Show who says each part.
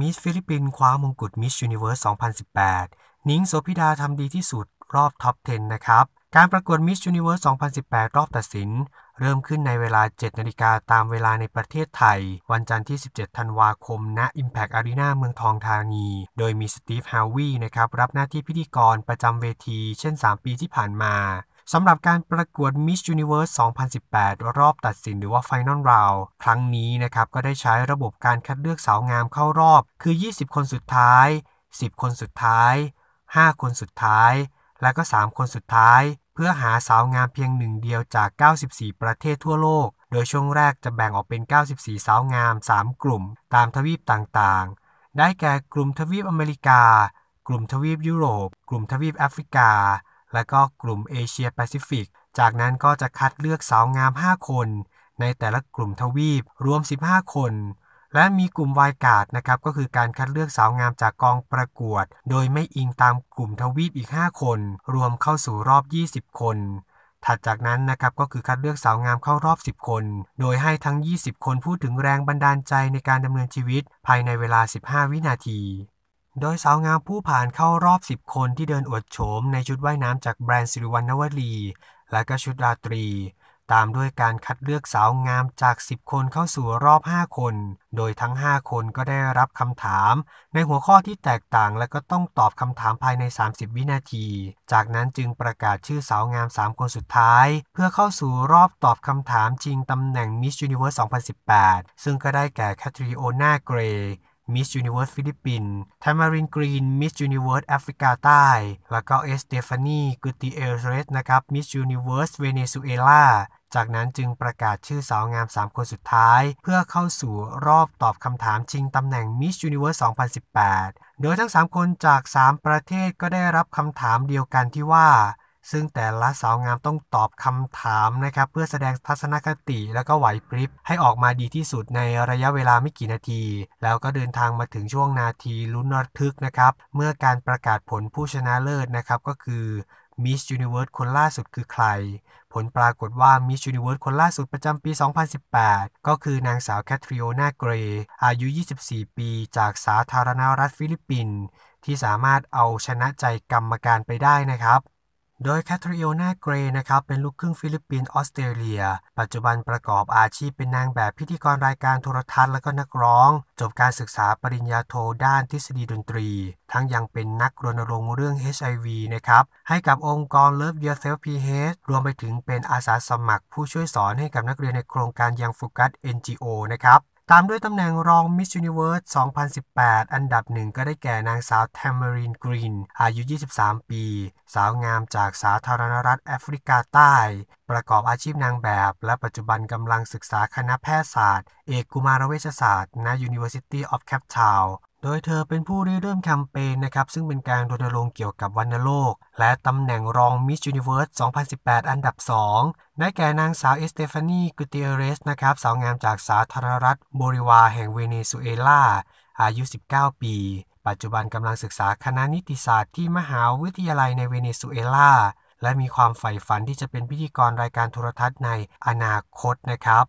Speaker 1: มิสฟิลิปปินส์คว้ามงกุฎมิสยูนิเวิร์ส 2018 นิงโสพิดาทำดีที่สุดรอบท็อป10 นะครับ การประกวดมิสยูนิเวิร์ส 2018 รอบตัดสินเริ่มขึ้นในเวลา 7 นาฬิกาตามเวลาในประเทศไทย วันจันทร์ที่ 17 ธันวาคม ณ Impact Arena เมืองทองธานี โดยมีสตีฟฮาวีนะครับ รับหน้าที่พิธีกรประจำเวที เช่น 3 ปีที่ผ่านมาสำหรับการประกวด Miss Universe 2018รอบตัดสินหรือว่า Final Round ครั้งนี้นะครับก็ได้ใช้ระบบการคัดเลือกสาวงามเข้ารอบ คือ 20 คนสุดท้าย 10 คนสุดท้าย 5 คนสุดท้าย และก็ 3 คนสุดท้าย เพื่อหาสาวงามเพียงหนึ่งเดียวจาก 94 ประเทศทั่วโลก โดยช่วงแรกจะแบ่งออกเป็น 94 สาวงาม 3 กลุ่มตามทวีปต่างๆ ได้แก่กลุ่มทวีปอเมริกา กลุ่มทวีปยุโรป กลุ่มทวีปแอฟริกาและก็กลุ่มเอเชียแปซิฟิก จากนั้นก็จะคัดเลือกสาวงาม 5 คน ในแต่ละกลุ่มทวีปรวม 15 คน และมีกลุ่มวายกาดนะครับ ก็คือการคัดเลือกสาวงามจากกองประกวด โดยไม่อิงตามกลุ่มทวีปอีก 5 คน รวมเข้าสู่รอบ 20 คน ถัดจากนั้นนะครับก็คือคัดเลือกสาวงามเข้ารอบ 10 คน โดยให้ทั้ง 20 คนพูดถึงแรงบันดาลใจในการดำเนินชีวิตภายในเวลา 15 วินาทีโดยสาวงามผู้ผ่านเข้ารอบ 10 คนที่เดินอวดโฉมในชุดว่ายน้ำจากแบรนด์สิริวัณณวลีและก็ชุดราตรี ตามด้วยการคัดเลือกสาวงามจาก 10 คนเข้าสู่รอบ 5 คน โดยทั้ง 5 คนก็ได้รับคำถาม ในหัวข้อที่แตกต่างและก็ต้องตอบคำถามภายใน 30 วินาที จากนั้นจึงประกาศชื่อสาวงาม 3 คนสุดท้าย เพื่อเข้าสู่รอบตอบคำถามชิงตำแหน่ง Miss u n i v e r s ์2018 ซึ่งก็ได้แก่แคทริโอนาเกรมิสยูนิเวิร์สฟิลิปปินส์ทามารินกรีนมิสยูนิเวิร์สแอฟริกาใต้ แล้วก็เอสเตฟานีกูติเอเรสนะครับมิสยูนิเวิร์สเวเนซุเอลาจากนั้นจึงประกาศชื่อสาวงาม 3 คนสุดท้าย เพื่อเข้าสู่รอบตอบคำถามชิงตำแหน่งมิสยูนิเวอร์ส2018 โดยทั้ง 3 คนจาก 3 ประเทศก็ได้รับคำถามเดียวกันที่ว่าซึ่งแต่ละสาวงามต้องตอบคำถามนะครับ เพื่อแสดงทัศนคติและก็ไหวพริบให้ออกมาดีที่สุดในระยะเวลาไม่กี่นาที แล้วก็เดินทางมาถึงช่วงนาทีลุ้นระทึกนะครับ เมื่อการประกาศผลผู้ชนะเลิศนะครับก็คือมิส s Universe คนล่าสุดคือใคร ผลปรากฏว่ามิส s Universe คนล่าสุดประจำปี 2018 ก็คือนางสาวแคทริโอนาเกรย์อายุ24 ปี จากสาธารณรัฐฟิลิปปินส์ที่สามารถเอาชนะใจกรรมการไปได้นะครับโดยแคทริโอนาเกรนะครับ เป็นลูกครึ่งฟิลิปปินส์ออสเตรเลีย ปัจจุบันประกอบอาชีพเป็นนางแบบพิธีกรรายการโทรทัศน์และก็นักร้อง จบการศึกษาปริญญาโทด้านทฤษฎีดนตรี ทั้งยังเป็นนักรณรงค์เรื่อง HIV นะครับ ให้กับองค์กร Love Yourself PH รวมไปถึงเป็นอาสาสมัครผู้ช่วยสอนให้กับนักเรียนในโครงการยังฟุกัส NGO นะครับตามด้วยตำแหน่งรองมิส s s นิเวิร์ส2018 อันดับหนึ่งก็ได้แก่นางสาวแทมเมรินกรีน อายุ 23 ปี สาวงามจากสาธารณรัฐแอฟริกาใต้ ประกอบอาชีพนางแบบ และปัจจุบันกำลังศึกษาคณะแพทยศาสตร์ เอกกุมารเวชศาสตร์ณ University of Cape Town โดยเธอเป็นผู้ริเริ่มแคมเปญนะครับ ซึ่งเป็นการรณรงค์เกี่ยวกับวันโลก และตำแหน่งรองมิส s u n เวิร์ส 2018 อันดับ2ได้แก่นางสาวเอสเตฟานี กุติเรส นะครับสาวงามจากสาธารณรัฐโบริวาแห่งเวเนซุเอลาอายุ 19 ปี ปัจจุบันกำลังศึกษาคณะนิติศาสตร์ที่มหาวิทยาลัยในเวเนซุเอลาและมีความใฝ่ฝันที่จะเป็นพิธีกรรายการโทรทัศน์ในอนาคตนะครับ